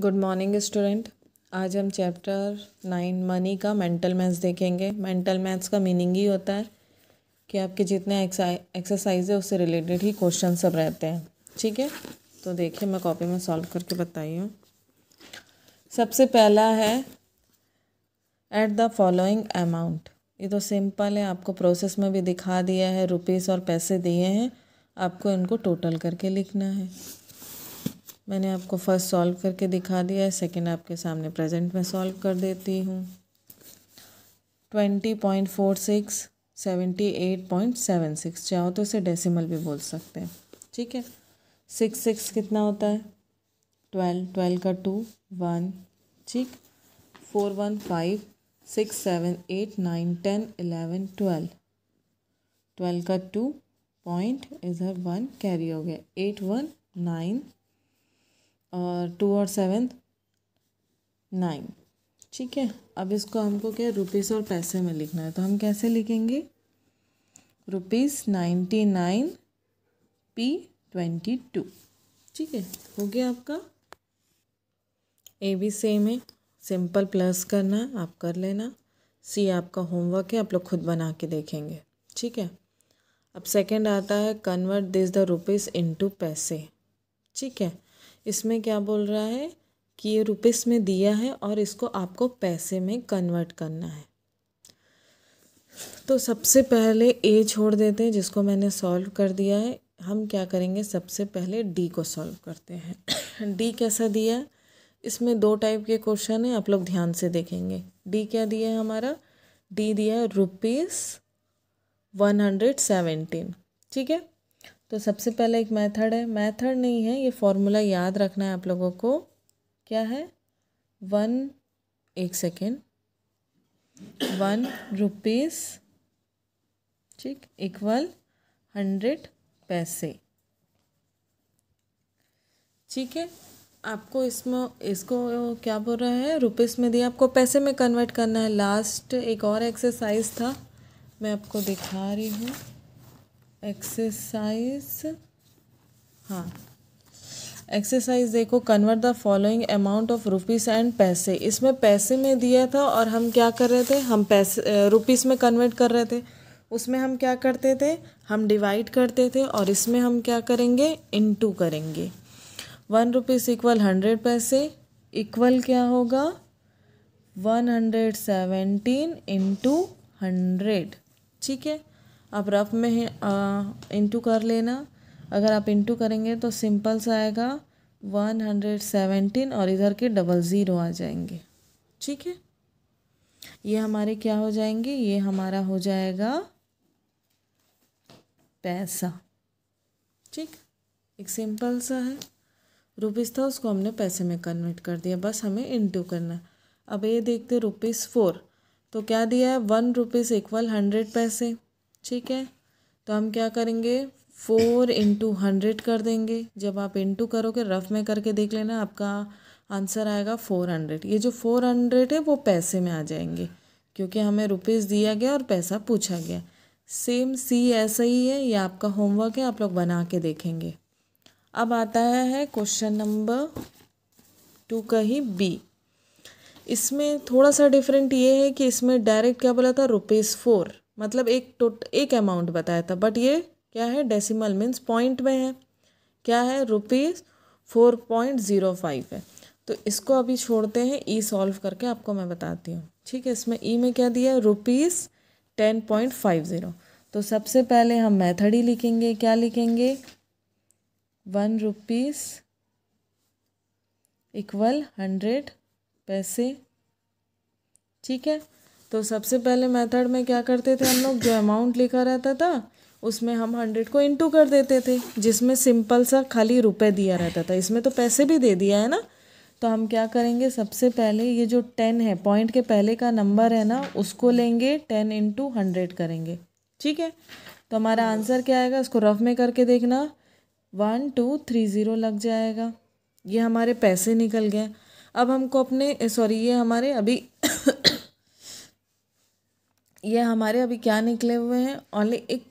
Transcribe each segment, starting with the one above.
good morning student आज हम chapter nine money का मेंटल मैथ्स देखेंगे मेंटल मैथ्स का मीनिंग ही होता है कि आपके जितने एक्सरसाइज है उससे रिलेटेड ही क्वेश्चन सब रहते हैं ठीक है तो देखिए मैं कॉपी में सॉल्व करके बताई हूँ सबसे पहला है एट द फॉलोइंग अमाउंट ये तो सिंपल है आपको प्रोसेस में भी दिखा दिया है रुपीज़ और पैसे दिए हैं आपको इनको टोटल करके लिखना है मैंने आपको फर्स्ट सॉल्व करके दिखा दिया है सेकेंड आपके सामने प्रेजेंट में सॉल्व कर देती हूँ twenty point four six seventy eight point seven six चाहो तो इसे डेसिमल भी बोल सकते हैं ठीक है सिक्स सिक्स कितना होता है ट्वेल्व ट्वेल्व का टू वन ठीक four one five six seven eight nine ten eleven twelve twelve का टू पॉइंट इधर वन कैरी हो गया एट वन नाइन और टू और सेवन नाइन ठीक है अब इसको हमको क्या रुपीस और पैसे में लिखना है तो हम कैसे लिखेंगे rupees ninety nine P twenty two ठीक है हो गया आपका ए बी सेम है सिंपल प्लस करना है आप कर लेना सी आपका होमवर्क है आप लोग खुद बना के देखेंगे ठीक है अब सेकंड आता है convert this the rupees into paise ठीक है इसमें क्या बोल रहा है कि ये रुपीस में दिया है और इसको आपको पैसे में कन्वर्ट करना है तो सबसे पहले ए छोड़ देते हैं जिसको मैंने सॉल्व कर दिया है हम क्या करेंगे सबसे पहले डी को सॉल्व करते हैं डी कैसा दिया है इसमें दो टाइप के क्वेश्चन हैं आप लोग ध्यान से देखेंगे डी क्या दिया है हमारा डी दिया है रुपीज़ वन हंड्रेड सेवेंटीन ठीक है तो सबसे पहले एक मेथड है मेथड नहीं है ये फॉर्मूला याद रखना है आप लोगों को क्या है वन एक सेकेंड वन रुपीज़ ठीक इक्वल हंड्रेड पैसे ठीक है आपको इसमें इसको क्या बोल रहा है रुपीस में दिया आपको पैसे में कन्वर्ट करना है लास्ट एक और एक्सरसाइज था मैं आपको दिखा रही हूँ एक्सरसाइज हाँ एक्सरसाइज देखो convert the following amount of rupees and paise इसमें पैसे में दिया था और हम क्या कर रहे थे हम पैसे रुपीस में कन्वर्ट कर रहे थे उसमें हम क्या करते थे हम डिवाइड करते थे और इसमें हम क्या करेंगे इनटू करेंगे one rupees equal hundred paise equal क्या होगा one hundred seventeen into hundred ठीक है आप रफ़ में इंटू कर लेना अगर आप इंटू करेंगे तो सिंपल सा आएगा वन हंड्रेड सेवेंटीन और इधर के डबल ज़ीरो आ जाएंगे ठीक है ये हमारे क्या हो जाएंगे ये हमारा हो जाएगा पैसा ठीक एक सिंपल सा है रुपीज़ था उसको हमने पैसे में कन्वर्ट कर दिया बस हमें इंटू करना अब ये देखते रुपीज़ फोर तो क्या दिया है one rupees equal hundred paise ठीक है तो हम क्या करेंगे फोर इंटू हंड्रेड कर देंगे जब आप इंटू करोगे रफ में करके देख लेना आपका आंसर आएगा फोर हंड्रेड ये जो फोर हंड्रेड है वो पैसे में आ जाएंगे क्योंकि हमें रुपीज़ दिया गया और पैसा पूछा गया सेम सी ऐसा ही है ये आपका होमवर्क है आप लोग बना के देखेंगे अब आता है क्वेश्चन नंबर टू का ही बी इसमें थोड़ा सा डिफरेंट ये है कि इसमें डायरेक्ट क्या बोला था रुपीज़ फोर मतलब एक टोट एक अमाउंट बताया था बट ये क्या है डेसिमल मीन्स पॉइंट में है क्या है rupees four point zero five है तो इसको अभी छोड़ते हैं ई e सॉल्व करके आपको मैं बताती हूँ ठीक है इसमें ई e में क्या दिया है rupees ten point five zero तो सबसे पहले हम मेथड ही लिखेंगे क्या लिखेंगे one rupees equal hundred paise ठीक है तो सबसे पहले मेथड में क्या करते थे हम लोग जो अमाउंट लिखा रहता था उसमें हम हंड्रेड को इंटू कर देते थे जिसमें सिंपल सा खाली रुपए दिया रहता था इसमें तो पैसे भी दे दिया है ना तो हम क्या करेंगे सबसे पहले ये जो टेन है पॉइंट के पहले का नंबर है ना उसको लेंगे टेन इंटू हंड्रेड करेंगे ठीक है तो हमारा आंसर क्या आएगा इसको रफ में करके देखना वन टू थ्री ज़ीरो लग जाएगा ये हमारे पैसे निकल गए अब हमको अपने सॉरी ये हमारे अभी ये हमारे अभी क्या निकले हुए हैं ओनली एक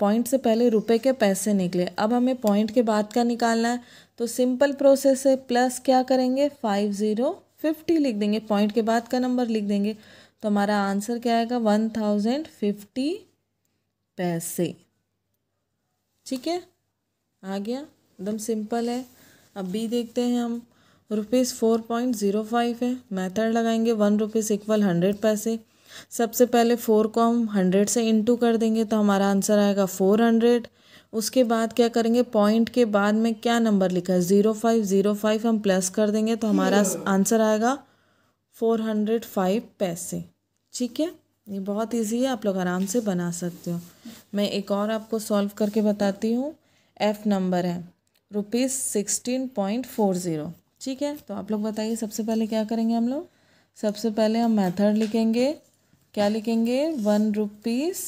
पॉइंट से पहले रुपए के पैसे निकले अब हमें पॉइंट तो के बाद का निकालना है तो सिंपल प्रोसेस है प्लस क्या करेंगे फाइव ज़ीरो फिफ्टी लिख देंगे पॉइंट के बाद का नंबर लिख देंगे तो हमारा आंसर क्या आएगा वन थाउजेंड फिफ्टी पैसे ठीक है आ गया एकदम सिंपल है अब भी देखते हैं हम rupees four point zero five है मेथड लगाएंगे one rupees equal hundred paise सबसे पहले फोर को हम हंड्रेड से इंटू कर देंगे तो हमारा आंसर आएगा फोर हंड्रेड उसके बाद क्या करेंगे पॉइंट के बाद में क्या नंबर लिखा है ज़ीरो फाइव ज़ीरो फाइव हम प्लस कर देंगे तो हमारा आंसर आएगा फोर हंड्रेड फाइव पैसे ठीक है ये बहुत इजी है आप लोग आराम से बना सकते हो मैं एक और आपको सॉल्व करके बताती हूँ एफ नंबर है rupees sixteen point four zero ठीक है तो आप लोग बताइए सबसे पहले क्या करेंगे हम लोग सबसे पहले हम मेथड लिखेंगे क्या लिखेंगे one rupees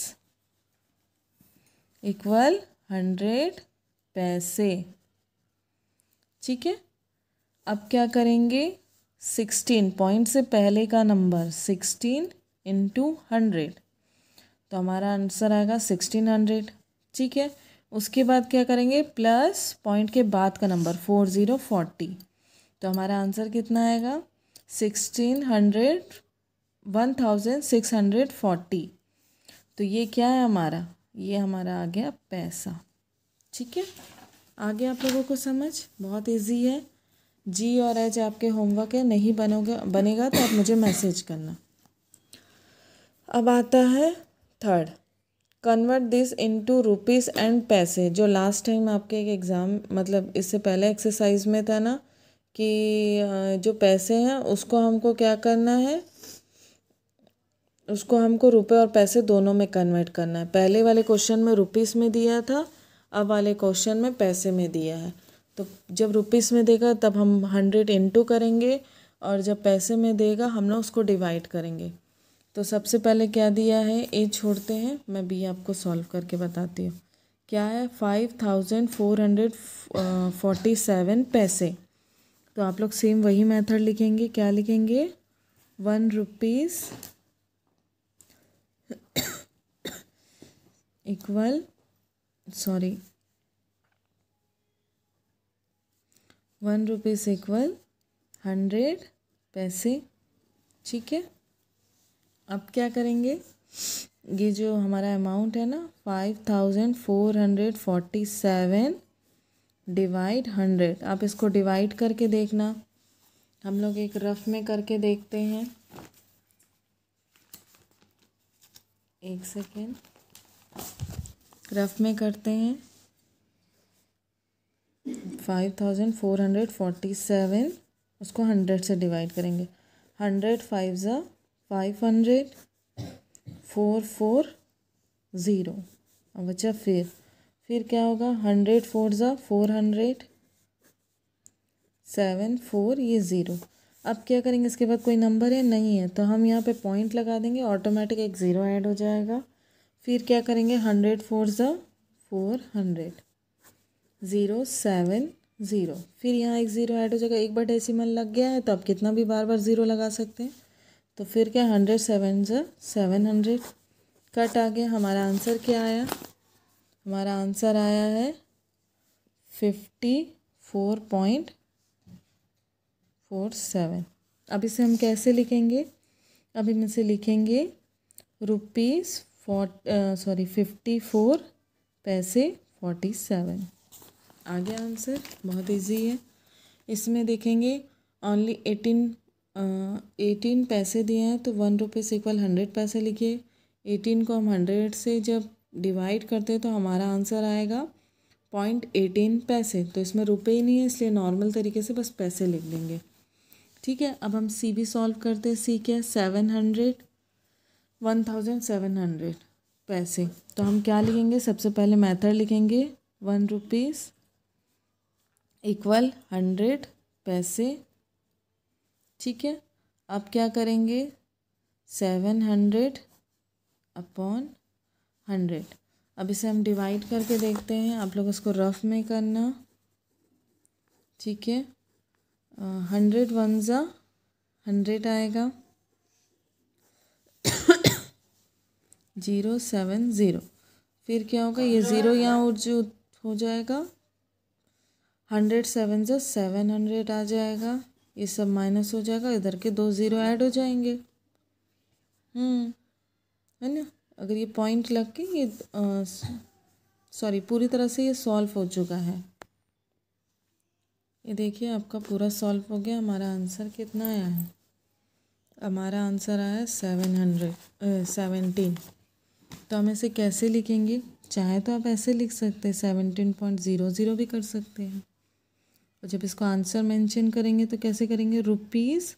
equal hundred paise ठीक है अब क्या करेंगे सिक्सटीन पॉइंट से पहले का नंबर सिक्सटीन इंटू हंड्रेड तो हमारा आंसर आएगा सिक्सटीन हंड्रेड ठीक है उसके बाद क्या करेंगे प्लस पॉइंट के बाद का नंबर फोर ज़ीरो फोर्टी तो हमारा आंसर कितना आएगा sixteen hundred one thousand six hundred forty तो ये क्या है हमारा ये हमारा आ गया पैसा ठीक है आ गया आप लोगों को समझ बहुत इजी है जी और एच आपके होमवर्क है नहीं बनोगे बनेगा तो आप मुझे मैसेज करना अब आता है third convert this into rupees and paise जो लास्ट टाइम आपके एक एग्ज़ाम मतलब इससे पहले एक्सरसाइज में था ना कि जो पैसे हैं उसको हमको क्या करना है उसको हमको रुपए और पैसे दोनों में कन्वर्ट करना है पहले वाले क्वेश्चन में रुपीस में दिया था अब वाले क्वेश्चन में पैसे में दिया है तो जब रुपीस में देगा तब हम हंड्रेड इंटू करेंगे और जब पैसे में देगा हम लोग उसको डिवाइड करेंगे तो सबसे पहले क्या दिया है ए छोड़ते हैं मैं बी आपको सॉल्व करके बताती हूँ क्या है five thousand four hundred forty seven paise तो आप लोग सेम वही मेथड लिखेंगे क्या लिखेंगे one rupees equal sorry one rupees equal hundred paise ठीक है अब क्या करेंगे ये जो हमारा अमाउंट है ना five thousand four hundred forty seven divide hundred आप इसको डिवाइड करके देखना हम लोग एक रफ में करके देखते हैं एक सेकेंड रफ में करते हैं five thousand four hundred forty seven उसको हंड्रेड से डिवाइड करेंगे हंड्रेड फाइव ज़ा five hundred four four zero अब बच्चा फिर फिर क्या होगा हंड्रेड फोर ज़ा फोर हंड्रेड सेवन फोर ये ज़ीरो अब क्या करेंगे इसके बाद कोई नंबर है नहीं है तो हम यहाँ पे पॉइंट लगा देंगे ऑटोमेटिक एक ज़ीरो ऐड हो जाएगा फिर क्या करेंगे हंड्रेड फोर ज four hundred zero seven zero फिर यहाँ एक ज़ीरो ऐड हो जाएगा एक बार डेसिमल लग गया है तो आप कितना भी बार बार ज़ीरो लगा सकते हैं तो फिर क्या हंड्रेड सेवन ज सेवन हंड्रेड कट आ गया हमारा आंसर क्या आया हमारा आंसर आया है fifty four point four seven अब इसे हम कैसे लिखेंगे अब हम इसे लिखेंगे rupees sorry fifty four paise forty seven आ गया आंसर बहुत इजी है इसमें देखेंगे ओनली एटीन एटीन पैसे दिए हैं तो वन रुपये से इक्वल हंड्रेड पैसे लिखिए एटीन को हम हंड्रेड से जब डिवाइड करते हैं तो हमारा आंसर आएगा पॉइंट एटीन पैसे तो इसमें रुपये ही नहीं है इसलिए नॉर्मल तरीके से बस पैसे लिख देंगे ठीक है अब हम सी भी सॉल्व करते हैं सी क्या seven hundred one thousand seven hundred paise तो हम क्या लिखेंगे सबसे पहले मेथड लिखेंगे one rupees equal hundred paise ठीक है अब क्या करेंगे सेवन हंड्रेड अपॉन हंड्रेड अब इसे हम डिवाइड करके देखते हैं आप लोग इसको रफ में करना ठीक है हंड्रेड वन ज़ा हंड्रेड आएगा ज़ीरो सेवन ज़ीरो फिर क्या होगा ये ज़ीरो यहाँ जो हो जाएगा हंड्रेड सेवन जो सेवन हंड्रेड आ जाएगा ये सब माइनस हो जाएगा इधर के दो ज़ीरो ऐड हो जाएंगे हम्म, है ना अगर ये पॉइंट लग के ये सॉरी पूरी तरह से ये सॉल्व हो चुका है ये देखिए आपका पूरा सॉल्व हो गया हमारा आंसर कितना आया है हमारा आंसर आया सेवन हंड्रेड सेवेंटीन तो हम इसे कैसे लिखेंगे चाहे तो आप ऐसे लिख सकते हैं सेवनटीन पॉइंट ज़ीरो ज़ीरो भी कर सकते हैं और जब इसको आंसर मेंशन करेंगे तो कैसे करेंगे रुपीज़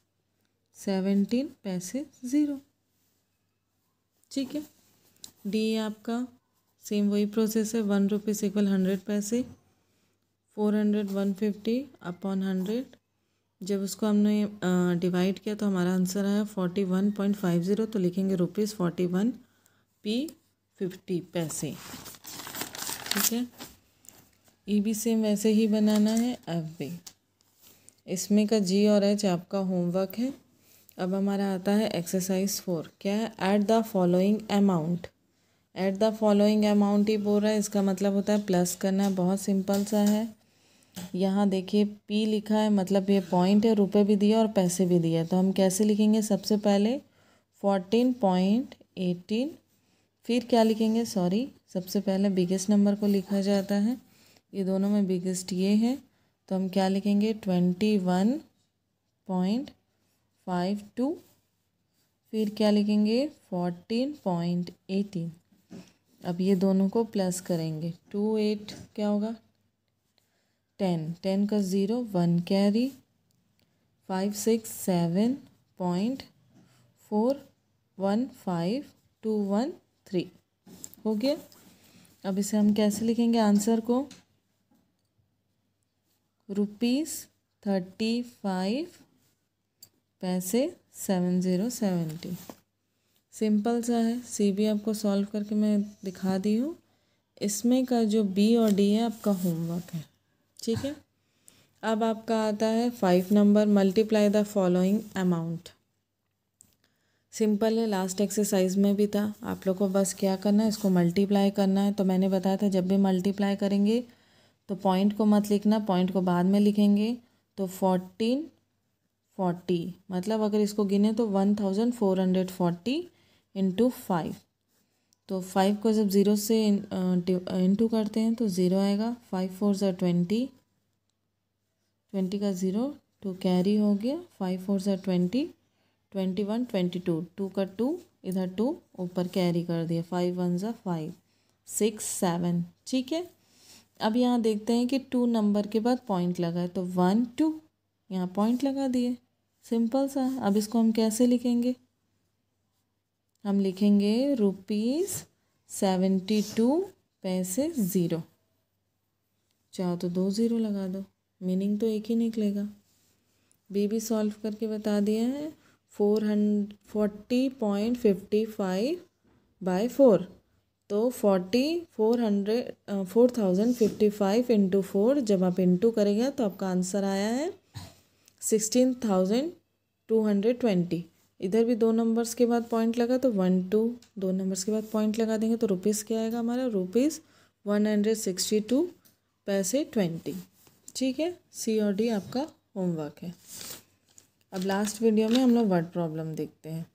सेवनटीन पैसे ज़ीरो ठीक है डी आपका सेम वही प्रोसेस है one rupees equal hundred paise four hundred one fifty upon hundred जब उसको हमने डिवाइड किया तो हमारा आंसर आया forty one point five zero तो लिखेंगे rupees forty one P fifty paise ठीक है ई बी सेम वैसे ही बनाना है एफ बी इसमें का जी और एच आपका होमवर्क है अब हमारा आता है एक्सरसाइज फोर क्या है at the following amount at the following amount ही बोल रहा है इसका मतलब होता है प्लस करना है बहुत सिंपल सा है यहाँ देखिए पी लिखा है मतलब ये पॉइंट है रुपए भी दिए और पैसे भी दिए तो हम कैसे लिखेंगे सबसे पहले फोर्टीन पॉइंट एटीन फिर क्या लिखेंगे सॉरी सबसे पहले बिगेस्ट नंबर को लिखा जाता है ये दोनों में बिगेस्ट ये है तो हम क्या लिखेंगे twenty one point five two फिर क्या लिखेंगे फोर्टीन पॉइंट एटीन अब ये दोनों को प्लस करेंगे टू एट क्या होगा टेन टेन का zero one carry five six seven point four one five two one three हो गया अब इसे हम कैसे लिखेंगे आंसर को rupees thirty five paise seven zero seventy simple सा है सी बी आपको सॉल्व करके मैं दिखा दी हूँ इसमें का जो बी और डी है आपका होमवर्क है ठीक है अब आपका आता है five number multiply the following amount simple है लास्ट एक्सरसाइज में भी था आप लोग को बस क्या करना है इसको मल्टीप्लाई करना है तो मैंने बताया था जब भी मल्टीप्लाई करेंगे तो पॉइंट को मत लिखना पॉइंट को बाद में लिखेंगे तो फोर्टीन फोर्टी मतलब अगर इसको गिने तो one thousand four hundred forty into five तो फाइव को जब ज़ीरो से इंटू करते हैं तो ज़ीरो आएगा फाइव फोर ज़ा ट्वेंटी ट्वेंटी का ज़ीरो टू कैरी हो गया फाइव फोर ज़ा twenty twenty one twenty two two का टू इधर टू ऊपर कैरी कर दिया फाइव वन ज़ा फाइव सिक्स सेवन ठीक है अब यहाँ देखते हैं कि टू नंबर के बाद पॉइंट लगा है तो वन टू यहाँ पॉइंट लगा दिए सिंपल सा अब इसको हम कैसे लिखेंगे हम लिखेंगे rupees seventy two paise zero चाहो तो दो ज़ीरो लगा दो मीनिंग तो एक ही निकलेगा बी भी सॉल्व करके बता दिया है four hundred forty point fifty five by four तो forty four hundred four thousand fifty five into four जब आप इंटू करेंगे तो आपका आंसर आया है sixteen thousand two hundred twenty इधर भी दो नंबर्स के बाद पॉइंट लगा तो वन टू दो नंबर्स के बाद पॉइंट लगा देंगे तो रुपीज़ क्या आएगा हमारा rupees one hundred sixty two paise twenty ठीक है सी और डी आपका होमवर्क है अब लास्ट वीडियो में हम लोग वर्ड प्रॉब्लम देखते हैं